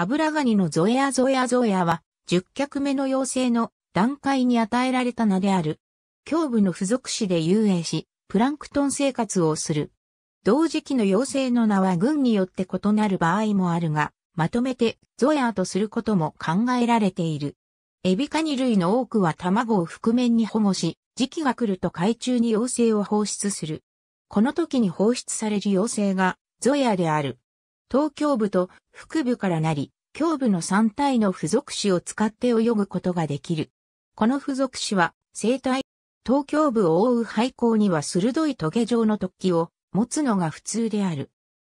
油ガニのゾエアゾエアゾエアは、10脚目の妖精の段階に与えられた名である。胸部の付属詞で遊泳し、プランクトン生活をする。同時期の妖精の名は群によって異なる場合もあるが、まとめてゾエアとすることも考えられている。エビカニ類の多くは卵を覆面に保護し、時期が来ると海中に妖精を放出する。この時に放出される要請がゾエアである。東京部と腹部からなり、胸部の3体の付属肢を使って泳ぐことができる。この付属肢は、生体、頭胸部を覆う背後には鋭い棘状の突起を持つのが普通である。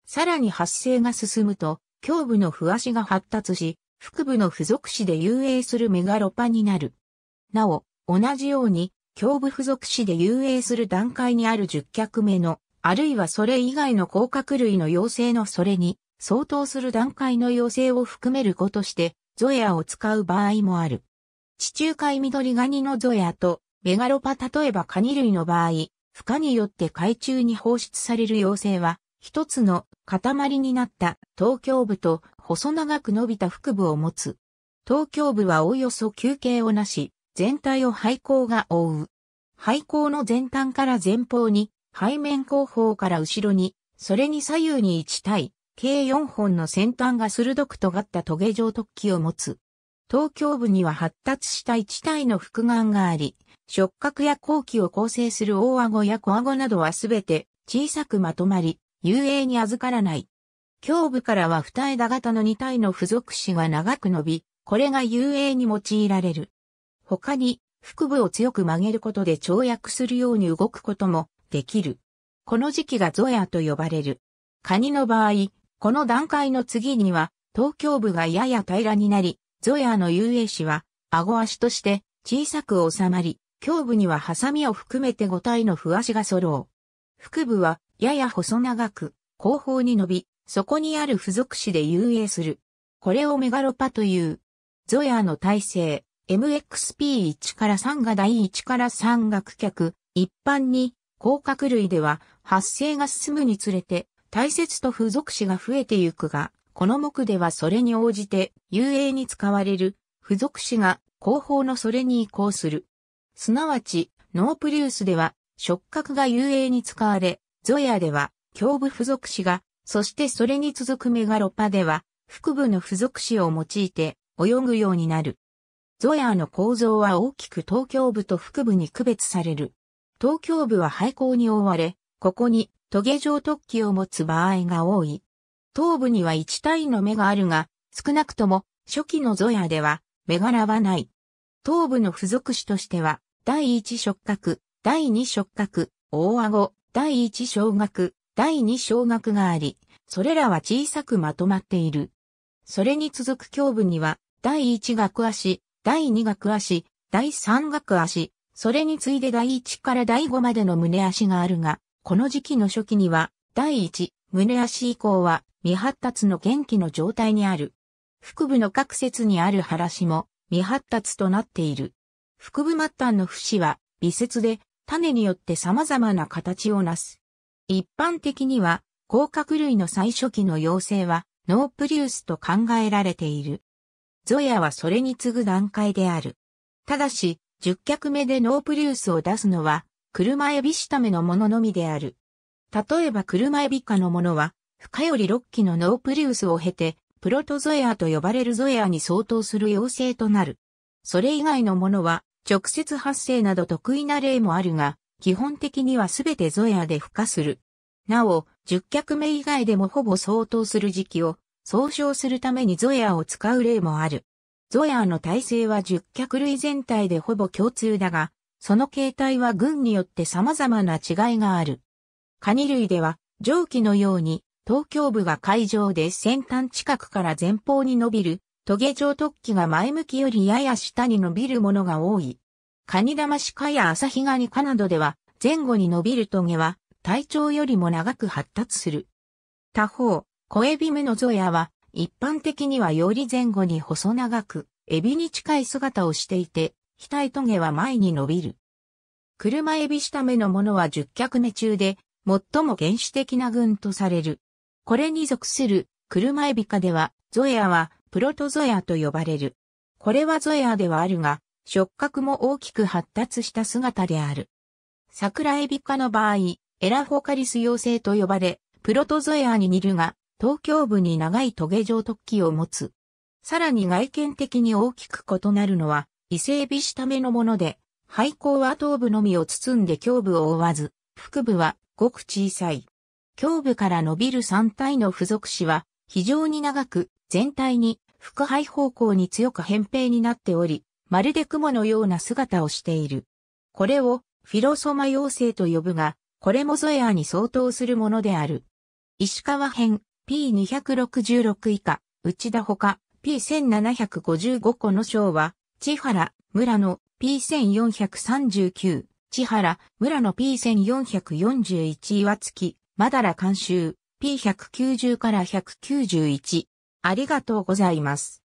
さらに発生が進むと、胸部の不足が発達し、腹部の付属肢で遊泳するメガロパになる。なお、同じように、胸部付属肢で遊泳する段階にある10脚目の、あるいはそれ以外の甲殻類の妖精のそれに、相当する段階の要請を含める語として、ゾエアを使う場合もある。地中海緑ガニのゾエアと、メガロパ例えばカニ類の場合、孵化によって海中に放出される要請は、一つの塊になった東京部と細長く伸びた腹部を持つ。東京部はおおよそ休憩をなし、全体を廃校が覆う。廃校の前端から前方に、背面後方から後ろに、それに左右に1対計4本の先端が鋭く尖ったトゲ状突起を持つ。東京部には発達した一体の複眼があり、触覚や後期を構成する大顎や小顎などはすべて小さくまとまり、遊泳に預からない。胸部からは二枝型の二体の付属肢が長く伸び、これが遊泳に用いられる。他に、腹部を強く曲げることで跳躍するように動くこともできる。この時期がゾヤと呼ばれる。カニの場合、この段階の次には、東京部がやや平らになり、ゾヤの遊泳士は、顎足として小さく収まり、胸部にはハサミを含めて5体の不足が揃う。腹部は、やや細長く、後方に伸び、そこにある付属子で遊泳する。これをメガロパという。ゾヤの体制、MXP1 から3が第1から3が区客、一般に、甲殻類では発生が進むにつれて大切と付属詞が増えてゆくが、この目ではそれに応じて、遊泳に使われる、付属詞が後方のそれに移行する。すなわち、ノープリウスでは、触覚が遊泳に使われ、ゾヤでは、胸部付属詞が、そしてそれに続くメガロパでは、腹部の付属詞を用いて、泳ぐようになる。ゾヤの構造は大きく東京部と腹部に区別される。東京部は廃校に覆われ、ここにトゲ状突起を持つ場合が多い。頭部には1体の目があるが、少なくとも初期のゾヤでは目柄はない。頭部の付属種としては、第一触覚、第2触覚、大顎、第1小学、第2小学があり、それらは小さくまとまっている。それに続く胸部には、第1学足、第2学足、第3学足、それに次いで第1から第5までの胸足があるが、この時期の初期には、第一、胸足以降は未発達の元気の状態にある。腹部の各節にある腹しも未発達となっている。腹部末端の節は微節で種によって様々な形をなす。一般的には、甲殻類の最初期の妖精はノープリウスと考えられている。ゾヤはそれに次ぐ段階である。ただし、十脚目でノープリウスを出すのは車エビためのもののみである。例えば車エビ科のものは、深より6期のノープリウスを経て、プロトゾエアと呼ばれるゾエアに相当する妖精となる。それ以外のものは、直接発生など得意な例もあるが、基本的にはすべてゾエアで孵化する。なお、10脚目以外でもほぼ相当する時期を、総称するためにゾエアを使う例もある。ゾエアの体制は10脚類全体でほぼ共通だが、その形態は群によって様々な違いがある。カニ類では、蒸気のように、東京部が海上で先端近くから前方に伸びる、トゲ状突起が前向きよりやや下に伸びるものが多い。カニダマシカやアサヒガニカなどでは、前後に伸びるトゲは、体長よりも長く発達する。他方、小エビ目のゾヤは、一般的にはより前後に細長く、エビに近い姿をしていて、額ゲは前に伸びる。車エビ下目のものは十脚目中で、最も原始的な群とされる。これに属する、車エビ科では、ゾエアは、プロトゾエアと呼ばれる。これはゾエアではあるが、触覚も大きく発達した姿である。桜エビ科の場合、エラフォカリス妖精と呼ばれ、プロトゾエアに似るが、東京部に長いトゲ状突起を持つ。さらに外見的に大きく異なるのは、伊勢海老た目のもので、廃校は頭部のみを包んで胸部を覆わず、腹部はごく小さい。胸部から伸びる三体の付属子は非常に長く、全体に腹背方向に強く扁平になっており、まるで雲のような姿をしている。これをフィロソマ妖精と呼ぶが、これもゾエアに相当するものである。石川編 P266 以下、内田ほか P1755 個の章は、千原、村の P1439、千原、村の P1441 岩月、まだら監修、P190 から191。ありがとうございます。